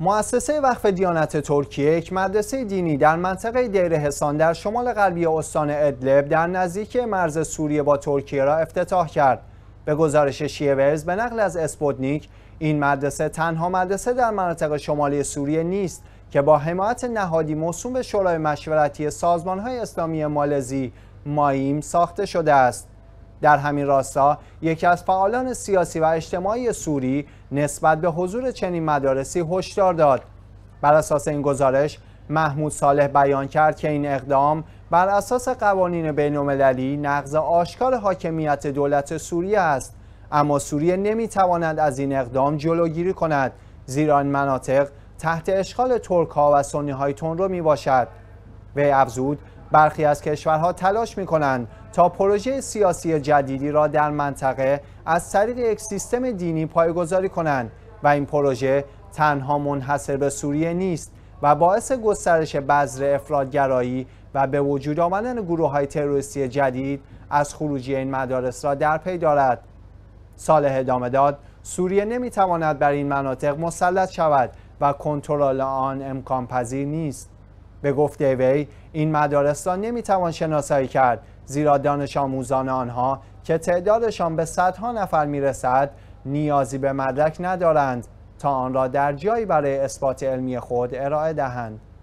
مؤسسه وقف دیانت ترکیه یک مدرسه دینی در منطقه دیرهسان در شمال غربی استان ادلب در نزدیکی مرز سوریه با ترکیه را افتتاح کرد. به گزارش ورز به نقل از اسپوتنیک این مدرسه تنها مدرسه در مناطق شمالی سوریه نیست که با حمایت نهادی موسوم به شورای مشورتی سازمانهای اسلامی مالزی مایم ساخته شده است. در همین راستا یکی از فعالان سیاسی و اجتماعی سوری نسبت به حضور چنین مدارسی هشدار داد بر اساس این گزارش محمود صالح بیان کرد که این اقدام بر اساس قوانین المللی نقض آشکار حاکمیت دولت سوریه است اما سوریه نمیتواند از این اقدام جلوگیری کند زیرا این مناطق تحت اشغال ترک ها و سنی های تون رو می باشد وی افزود برخی از کشورها تلاش می کنند تا پروژه سیاسی جدیدی را در منطقه از طریق یک سیستم دینی پایگذاری کنند و این پروژه تنها منحصر به سوریه نیست و باعث گسترش بذر افرادگرایی و به وجود آمدن گروه های تروریستی جدید از خروجی این مدارس را در پی دارد صالح ادامه داد سوریه نمیتواند بر این مناطق مسلط شود و کنترل آن امکان پذیر نیست به گفته وی این مدارس را نمیتوان شناسایی کرد زیرا دانش آموزان آنها که تعدادشان به صدها نفر میرسد نیازی به مدرک ندارند تا آن را در جایی برای اثبات علمی خود ارائه دهند